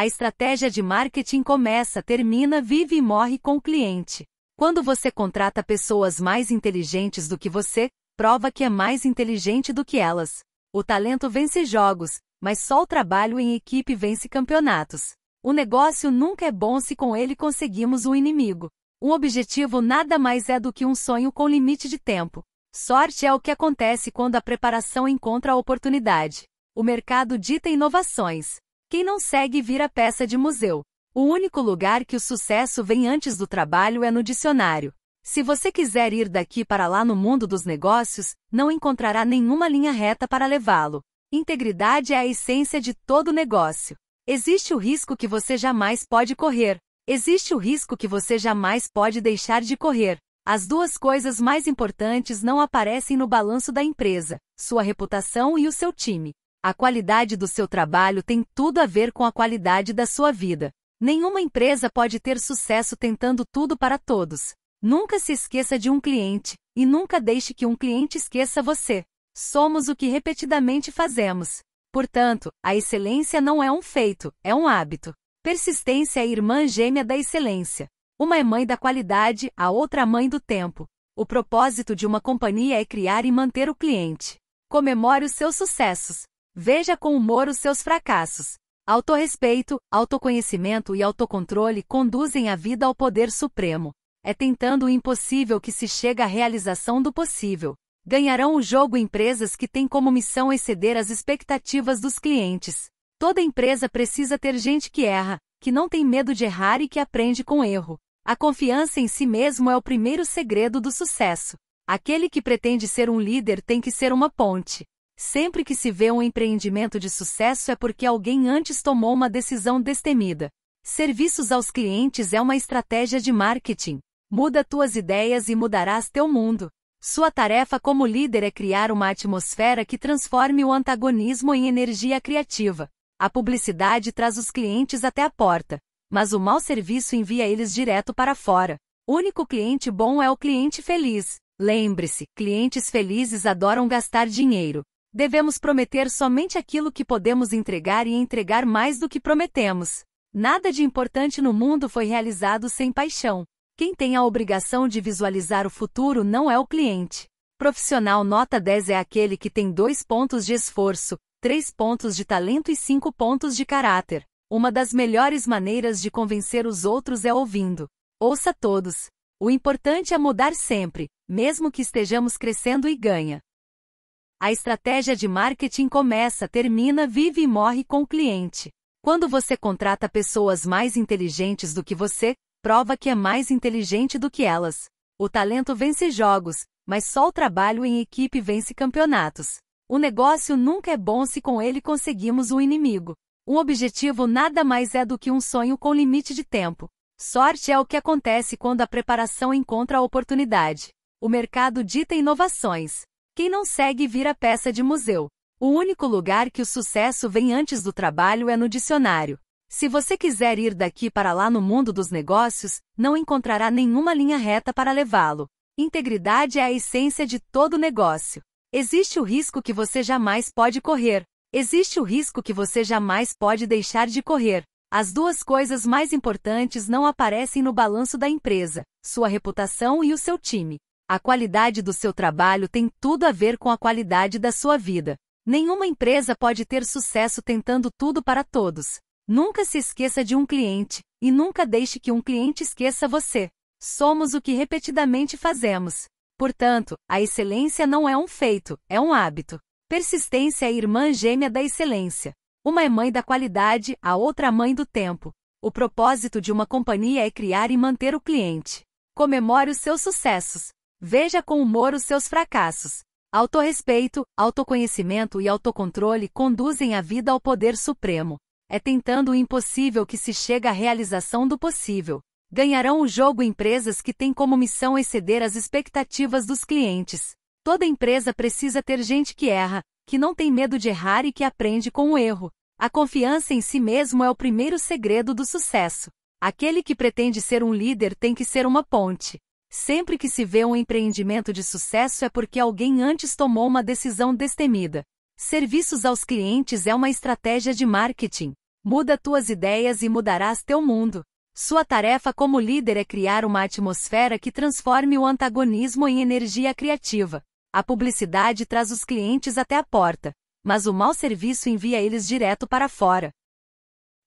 A estratégia de marketing começa, termina, vive e morre com o cliente. Quando você contrata pessoas mais inteligentes do que você, prova que é mais inteligente do que elas. O talento vence jogos, mas só o trabalho em equipe vence campeonatos. O negócio nunca é bom se com ele conseguimos um inimigo. Um objetivo nada mais é do que um sonho com limite de tempo. Sorte é o que acontece quando a preparação encontra a oportunidade. O mercado dita inovações. Quem não segue vira peça de museu. O único lugar que o sucesso vem antes do trabalho é no dicionário. Se você quiser ir daqui para lá no mundo dos negócios, não encontrará nenhuma linha reta para levá-lo. Integridade é a essência de todo negócio. Existe o risco que você jamais pode correr. Existe o risco que você jamais pode deixar de correr. As duas coisas mais importantes não aparecem no balanço da empresa: sua reputação e o seu time. A qualidade do seu trabalho tem tudo a ver com a qualidade da sua vida. Nenhuma empresa pode ter sucesso tentando tudo para todos. Nunca se esqueça de um cliente, e nunca deixe que um cliente esqueça você. Somos o que repetidamente fazemos. Portanto, a excelência não é um feito, é um hábito. Persistência é irmã gêmea da excelência. Uma é mãe da qualidade, a outra mãe do tempo. O propósito de uma companhia é criar e manter o cliente. Comemore os seus sucessos. Veja com humor os seus fracassos. Autorrespeito, autoconhecimento e autocontrole conduzem a vida ao poder supremo. É tentando o impossível que se chega à realização do possível. Ganharão o jogo empresas que têm como missão exceder as expectativas dos clientes. Toda empresa precisa ter gente que erra, que não tem medo de errar e que aprende com erro. A confiança em si mesmo é o primeiro segredo do sucesso. Aquele que pretende ser um líder tem que ser uma ponte. Sempre que se vê um empreendimento de sucesso é porque alguém antes tomou uma decisão destemida. Serviços aos clientes é uma estratégia de marketing. Muda tuas ideias e mudarás teu mundo. Sua tarefa como líder é criar uma atmosfera que transforme o antagonismo em energia criativa. A publicidade traz os clientes até a porta, mas o mau serviço envia eles direto para fora. O único cliente bom é o cliente feliz. Lembre-se, clientes felizes adoram gastar dinheiro. Devemos prometer somente aquilo que podemos entregar e entregar mais do que prometemos. Nada de importante no mundo foi realizado sem paixão. Quem tem a obrigação de visualizar o futuro não é o cliente. Profissional nota 10 é aquele que tem dois pontos de esforço, três pontos de talento e cinco pontos de caráter. Uma das melhores maneiras de convencer os outros é ouvindo. Ouça todos. O importante é mudar sempre, mesmo que estejamos crescendo e ganha. A estratégia de marketing começa, termina, vive e morre com o cliente. Quando você contrata pessoas mais inteligentes do que você, prova que é mais inteligente do que elas. O talento vence jogos, mas só o trabalho em equipe vence campeonatos. O negócio nunca é bom se com ele conseguimos um inimigo. Um objetivo nada mais é do que um sonho com limite de tempo. Sorte é o que acontece quando a preparação encontra a oportunidade. O mercado dita inovações. Quem não segue vira peça de museu. O único lugar que o sucesso vem antes do trabalho é no dicionário. Se você quiser ir daqui para lá no mundo dos negócios, não encontrará nenhuma linha reta para levá-lo. Integridade é a essência de todo negócio. Existe o risco que você jamais pode correr. Existe o risco que você jamais pode deixar de correr. As duas coisas mais importantes não aparecem no balanço da empresa: sua reputação e o seu time. A qualidade do seu trabalho tem tudo a ver com a qualidade da sua vida. Nenhuma empresa pode ter sucesso tentando tudo para todos. Nunca se esqueça de um cliente, e nunca deixe que um cliente esqueça você. Somos o que repetidamente fazemos. Portanto, a excelência não é um feito, é um hábito. Persistência é irmã gêmea da excelência. Uma é mãe da qualidade, a outra mãe do tempo. O propósito de uma companhia é criar e manter o cliente. Comemore os seus sucessos. Veja com humor os seus fracassos. Autorrespeito, autoconhecimento e autocontrole conduzem a vida ao poder supremo. É tentando o impossível que se chega à realização do possível. Ganharão o jogo empresas que têm como missão exceder as expectativas dos clientes. Toda empresa precisa ter gente que erra, que não tem medo de errar e que aprende com o erro. A confiança em si mesmo é o primeiro segredo do sucesso. Aquele que pretende ser um líder tem que ser uma ponte. Sempre que se vê um empreendimento de sucesso é porque alguém antes tomou uma decisão destemida. Serviços aos clientes é uma estratégia de marketing. Muda tuas ideias e mudarás teu mundo. Sua tarefa como líder é criar uma atmosfera que transforme o antagonismo em energia criativa. A publicidade traz os clientes até a porta, mas o mau serviço envia eles direto para fora.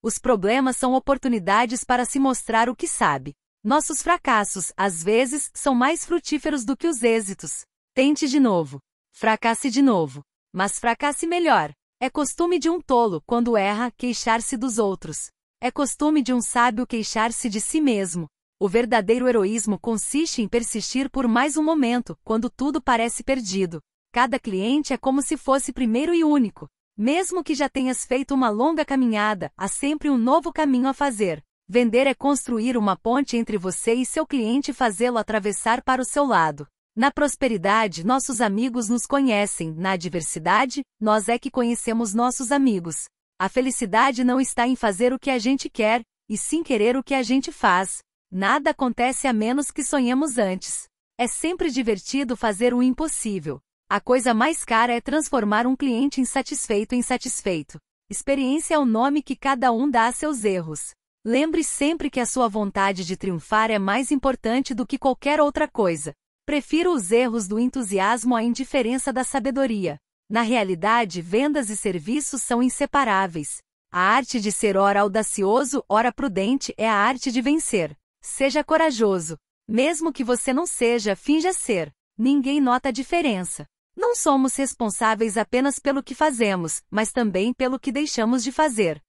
Os problemas são oportunidades para se mostrar o que sabe. Nossos fracassos, às vezes, são mais frutíferos do que os êxitos. Tente de novo. Fracasse de novo. Mas fracasse melhor. É costume de um tolo, quando erra, queixar-se dos outros. É costume de um sábio queixar-se de si mesmo. O verdadeiro heroísmo consiste em persistir por mais um momento, quando tudo parece perdido. Cada cliente é como se fosse primeiro e único. Mesmo que já tenhas feito uma longa caminhada, há sempre um novo caminho a fazer. Vender é construir uma ponte entre você e seu cliente e fazê-lo atravessar para o seu lado. Na prosperidade, nossos amigos nos conhecem, na adversidade, nós é que conhecemos nossos amigos. A felicidade não está em fazer o que a gente quer, e sim querer o que a gente faz. Nada acontece a menos que sonhemos antes. É sempre divertido fazer o impossível. A coisa mais cara é transformar um cliente insatisfeito em satisfeito. Experiência é o nome que cada um dá a seus erros. Lembre sempre que a sua vontade de triunfar é mais importante do que qualquer outra coisa. Prefiro os erros do entusiasmo à indiferença da sabedoria. Na realidade, vendas e serviços são inseparáveis. A arte de ser ora audacioso, ora prudente é a arte de vencer. Seja corajoso. Mesmo que você não seja, finja ser. Ninguém nota a diferença. Não somos responsáveis apenas pelo que fazemos, mas também pelo que deixamos de fazer.